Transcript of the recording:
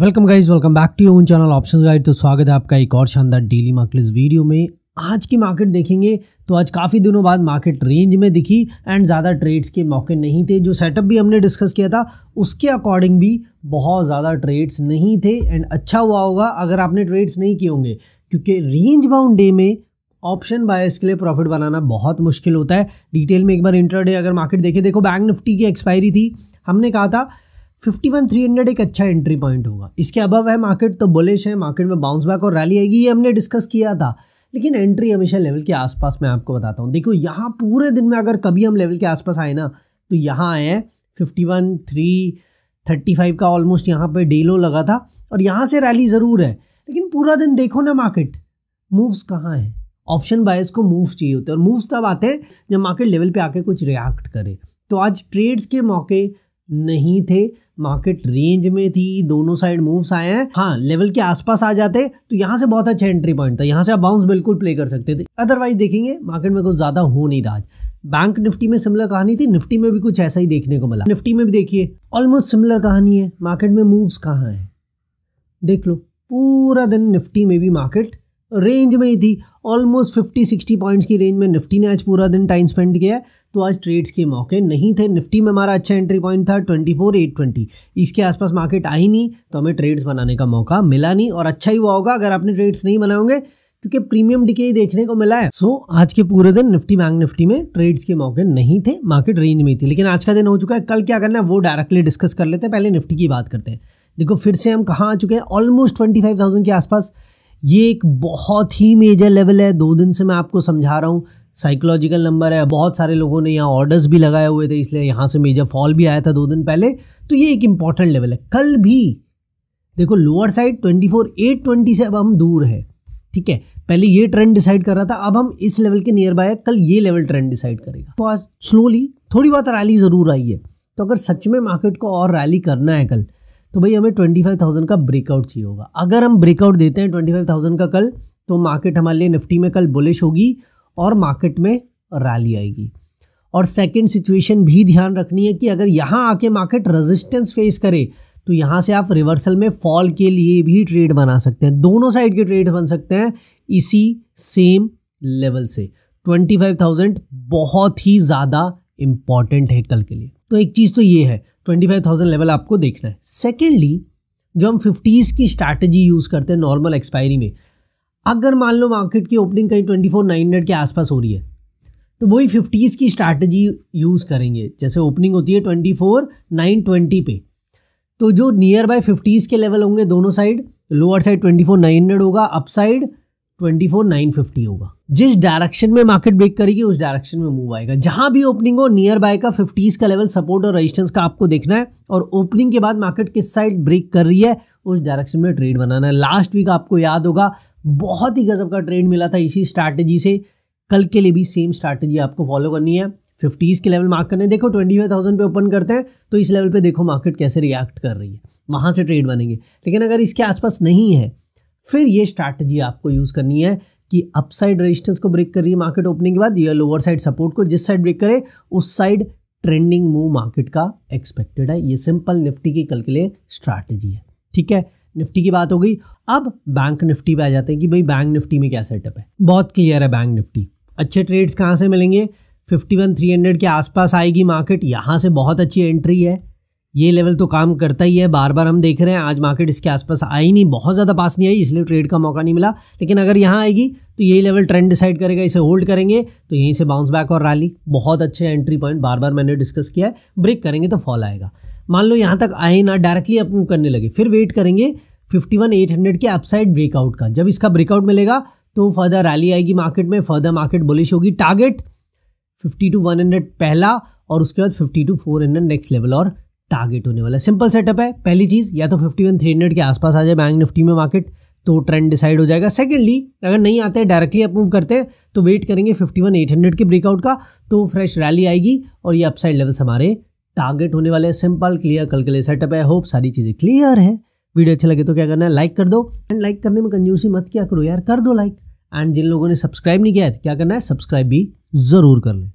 welcome guys welcome back to your channel options guide तो स्वागत है आपका एक और शानदार डेली मार्केट वीडियो में आज की मार्केट देखेंगे तो आज काफ़ी दिनों बाद मार्केट रेंज में दिखी एंड ज़्यादा ट्रेड्स के मौके नहीं थे जो सेटअप भी हमने डिस्कस किया था उसके अकॉर्डिंग भी बहुत ज़्यादा ट्रेड्स नहीं थे एंड अच्छा हुआ होगा अगर आपने ट्रेड्स नहीं किए होंगे क्योंकि रेंज बाउंड डे में ऑप्शन बायस के लिए प्रॉफिट बनाना बहुत मुश्किल होता है डिटेल में एक बार इंटरडे अगर मार्केट देखे देखो बैंक निफ्टी की एक्सपायरी थी हमने कहा था फिफ्टी वन थ्री हंड्रेड एक अच्छा एंट्री पॉइंट होगा इसके अबव है मार्केट तो बुलिश है मार्केट में बाउंस बैक और रैली आएगी ये हमने डिस्कस किया था लेकिन एंट्री हमेशा लेवल के आसपास मैं आपको बताता हूँ देखो यहाँ पूरे दिन में अगर कभी हम लेवल के आसपास आए ना तो यहाँ आए हैं fifty one three thirty five का ऑलमोस्ट यहाँ पे डेलो लगा था और यहाँ से रैली ज़रूर है लेकिन पूरा दिन देखो ना मार्केट मूव्स कहाँ हैं ऑप्शन बायस को मूव्स चाहिए होते हैं और मूव्स तब आते हैं जब मार्केट लेवल पे आके कुछ रिएक्ट करे तो आज ट्रेड्स के मौके नहीं थे मार्केट रेंज में थी दोनों साइड मूव्स आए हैं हाँ लेवल के आसपास आ जाते तो यहाँ से बहुत अच्छा एंट्री पॉइंट था यहाँ से आप बाउंस बिल्कुल प्ले कर सकते थे अदरवाइज देखेंगे मार्केट में कुछ ज़्यादा हो नहीं रहा बैंक निफ्टी में सिमिलर कहानी थी निफ्टी में भी कुछ ऐसा ही देखने को मिला निफ्टी में भी देखिए ऑलमोस्ट सिमिलर कहानी है मार्केट में मूव्स कहाँ है देख लो पूरा दिन निफ्टी में भी मार्केट रेंज में ही थी ऑलमोस्ट 50 60 पॉइंट्स की रेंज में निफ्टी ने आज पूरा दिन टाइम स्पेंड किया है तो आज ट्रेड्स के मौके नहीं थे निफ्टी में हमारा अच्छा एंट्री पॉइंट था ट्वेंटी इसके आसपास मार्केट आई नहीं तो हमें ट्रेड्स बनाने का मौका मिला नहीं और अच्छा ही हुआ होगा अगर आपने ट्रेड्स नहीं बनाए होंगे क्योंकि प्रीमियम डिके ही देखने को मिला है सो so, आज के पूरे दिन निफ्टी बैंक निफ्टी में ट्रेड्स के मौके नहीं थे मार्केट रेंज में थी लेकिन आज का दिन हो चुका है कल क्या करना है वो डायरेक्टली डिस्कस कर लेते हैं पहले निफ्टी की बात करते हैं देखो फिर से हम कहाँ आ चुके हैं ऑलमोस्ट ट्वेंटी फाइव थाउजेंड के आसपास ये एक बहुत ही मेजर लेवल है दो दिन से मैं आपको समझा रहा हूँ साइकोलॉजिकल नंबर है बहुत सारे लोगों ने यहाँ ऑर्डर्स भी लगाए हुए थे इसलिए यहाँ से मेजर फॉल भी आया था दो दिन पहले तो ये एक इंपॉर्टेंट लेवल है कल भी देखो lower side twenty four eight twenty से अब हम दूर है ठीक है पहले ये ट्रेंड डिसाइड कर रहा था अब हम इस लेवल के नियर बाय है कल ये लेवल ट्रेंड डिसाइड करेगा तो आज स्लोली थोड़ी बहुत रैली ज़रूर आई है तो अगर सच में मार्केट को और रैली करना है कल तो भाई हमें ट्वेंटी फाइव थाउजेंड का ब्रेकआउट चाहिए होगा अगर हम ब्रेकआउट देते हैं ट्वेंटी फाइव थाउजेंड का कल तो मार्केट हमारे लिए निफ्टी में कल बुलिश होगी और मार्केट में रैली आएगी और सेकेंड सिचुएशन भी ध्यान रखनी है कि अगर यहाँ आके मार्केट रेजिस्टेंस फेस करे तो यहाँ से आप रिवर्सल में फॉल के लिए भी ट्रेड बना सकते हैं दोनों साइड के ट्रेड बन सकते हैं इसी सेम लेवल से ट्वेंटी फाइव थाउजेंड बहुत ही ज़्यादा इंपॉर्टेंट है कल के लिए तो एक चीज़ तो ये है ट्वेंटी फाइव थाउजेंड लेवल आपको देखना है सेकेंडली जो हम फिफ्टीज़ की स्ट्रैटेजी यूज़ करते हैं नॉर्मल एक्सपायरी में अगर मान लो मार्केट की ओपनिंग कहीं ट्वेंटी फोर नाइन हंड्रेड के आसपास हो रही है तो वही फिफ्टीज़ की स्ट्रैटेजी यूज़ करेंगे जैसे ओपनिंग होती है ट्वेंटी फोर नाइन ट्वेंटी पे तो जो नियर बाय फिफ्टीज़ के लेवल होंगे दोनों side lower side twenty four nine hundred होगा up side twenty four nine fifty होगा जिस डायरेक्शन में मार्केट ब्रेक करेगी उस डायरेक्शन में मूव आएगा जहां भी ओपनिंग हो नियर बाय का फिफ्टीज का लेवल सपोर्ट और रेजिस्टेंस का आपको देखना है और ओपनिंग के बाद मार्केट किस साइड ब्रेक कर रही है उस डायरेक्शन में ट्रेड बनाना है लास्ट वीक आपको याद होगा बहुत ही गजब का ट्रेड मिला था इसी स्ट्रैटेजी से कल के लिए भी सेम स्ट्रैटेजी आपको फॉलो करनी है फिफ्टीज़ के लेवल मार्क करने देखो ट्वेंटी फाइव थाउजेंड पे ओपन करते हैं तो इस लेवल पे देखो मार्केट कैसे रिएक्ट कर रही है वहाँ से ट्रेड बनेंगे लेकिन अगर इसके आसपास नहीं है फिर ये स्ट्रैटेजी आपको यूज़ करनी है कि अपसाइड रेजिस्टेंस को ब्रेक कर रही है मार्केट ओपनिंग के बाद या लोअर साइड सपोर्ट को जिस साइड ब्रेक करे उस साइड ट्रेंडिंग मूव मार्केट का एक्सपेक्टेड है ये सिंपल निफ्टी की कल के लिए स्ट्रैटेजी है ठीक है निफ्टी की बात हो गई अब बैंक निफ्टी पे आ जाते हैं कि भाई बैंक निफ्टी में क्या सेटअप है बहुत क्लियर है बैंक निफ्टी अच्छे ट्रेड्स कहाँ से मिलेंगे थ्री हंड्रेड के आसपास आएगी मार्केट यहाँ से बहुत अच्छी एंट्री है ये लेवल तो काम करता ही है बार बार हम देख रहे हैं आज मार्केट इसके आसपास आई नहीं बहुत ज़्यादा पास नहीं आई इसलिए ट्रेड का मौका नहीं मिला लेकिन अगर यहाँ आएगी तो यही लेवल ट्रेंड डिसाइड करेगा इसे होल्ड करेंगे तो यहीं से बाउंस बैक और रैली बहुत अच्छे एंट्री पॉइंट बार बार मैंने डिस्कस किया है ब्रेक करेंगे तो फॉल आएगा मान लो यहाँ तक आए ना डायरेक्टली अपमूव करने लगे फिर वेट करेंगे फिफ्टी वन एट हंड्रेड के अपसाइड ब्रेकआउट का जब इसका ब्रेकआउट मिलेगा तो फर्दर रैली आएगी मार्केट में फर्दर मार्केट बुलिश होगी target fifty two one hundred पहला और उसके बाद fifty two four hundred next level और टारगेट होने वाला सिंपल सेटअप है पहली चीज़ या तो फिफ्टी वन थ्री हंड्रेड के आसपास आ जाए बैंक निफ्टी में मार्केट तो ट्रेंड डिसाइड हो जाएगा सेकेंडली अगर नहीं आते डायरेक्टली अप मूव करते हैं तो वेट करेंगे फिफ्टी वन एट हंड्रेड के ब्रेकआउट का तो फ्रेश रैली आएगी और ये अपसाइड लेवल्स हमारे टारगेट होने वाले सिंपल क्लियर कल के लिए सेटअप है होप सारी चीज़ें क्लियर है वीडियो अच्छा लगे तो क्या करना है लाइक कर दो एंड लाइक करने में कंजूसी मत क्या करो यार कर दो लाइक एंड जिन लोगों ने सब्सक्राइब नहीं किया है क्या करना है सब्सक्राइब भी ज़रूर कर लें